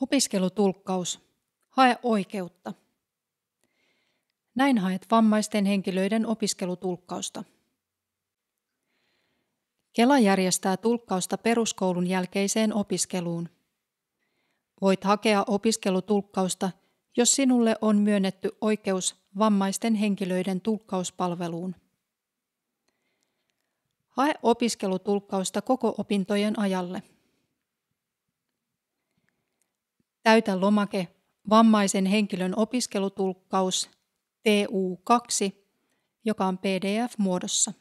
Opiskelutulkkaus. Hae oikeutta. Näin haet vammaisten henkilöiden opiskelutulkkausta. Kela järjestää tulkkausta peruskoulun jälkeiseen opiskeluun. Voit hakea opiskelutulkkausta, jos sinulle on myönnetty oikeus vammaisten henkilöiden tulkkauspalveluun. Hae opiskelutulkkausta koko opintojen ajalle. täytä lomake vammaisen henkilön opiskelutulkkaus TU2, joka on PDF-muodossa.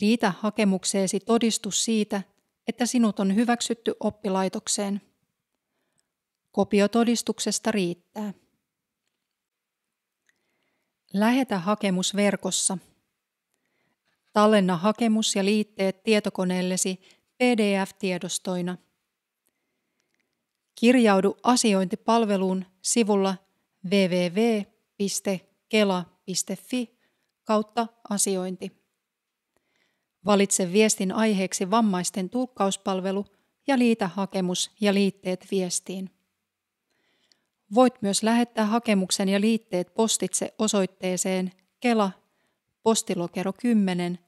Liitä hakemukseesi todistus siitä, että sinut on hyväksytty oppilaitokseen. Kopio todistuksesta riittää. Lähetä hakemus verkossa. Tallenna hakemus ja liitteet tietokoneellesi PDF-tiedostoina – kirjaudu asiointipalveluun sivulla www.kela.fi kautta asiointi. Valitse viestin aiheeksi vammaisten tulkkauspalvelu ja liitä hakemus ja liitteet viestiin. Voit myös lähettää hakemuksen ja liitteet postitse osoitteeseen Kela postilokero 10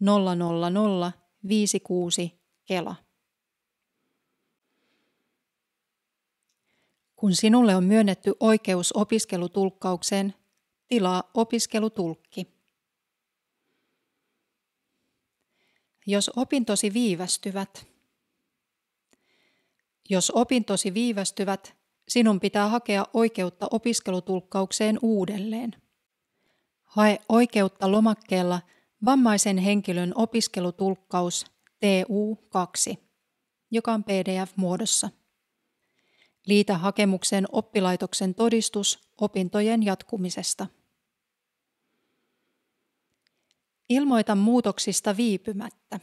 000 56 Kela. Kun sinulle on myönnetty oikeus opiskelutulkkaukseen, tilaa opiskelutulkki. Jos opintosi viivästyvät. Jos opintosi viivästyvät, sinun pitää hakea oikeutta opiskelutulkkaukseen uudelleen. Hae oikeutta lomakkeella vammaisen henkilön opiskelutulkkaus TU2, joka on PDF-muodossa. Liitä hakemukseen oppilaitoksen todistus opintojen jatkumisesta. Ilmoita muutoksista viipymättä.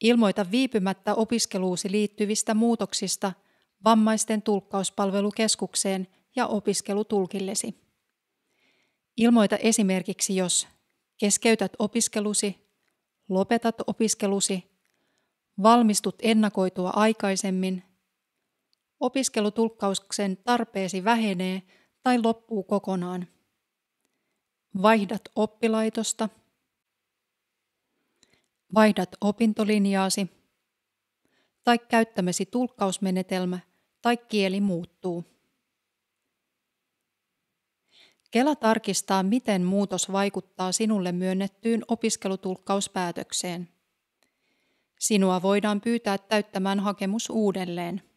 Ilmoita viipymättä opiskeluusi liittyvistä muutoksista vammaisten tulkkauspalvelukeskukseen ja opiskelutulkillesi. Ilmoita esimerkiksi, jos keskeytät opiskelusi, lopetat opiskelusi, valmistut ennakoitua aikaisemmin – opiskelutulkkauksen tarpeesi vähenee tai loppuu kokonaan. Vaihdat oppilaitosta. Vaihdat opintolinjaasi. Tai käyttämäsi tulkkausmenetelmä tai kieli muuttuu. Kela tarkistaa, miten muutos vaikuttaa sinulle myönnettyyn opiskelutulkkauspäätökseen. Sinua voidaan pyytää täyttämään hakemus uudelleen.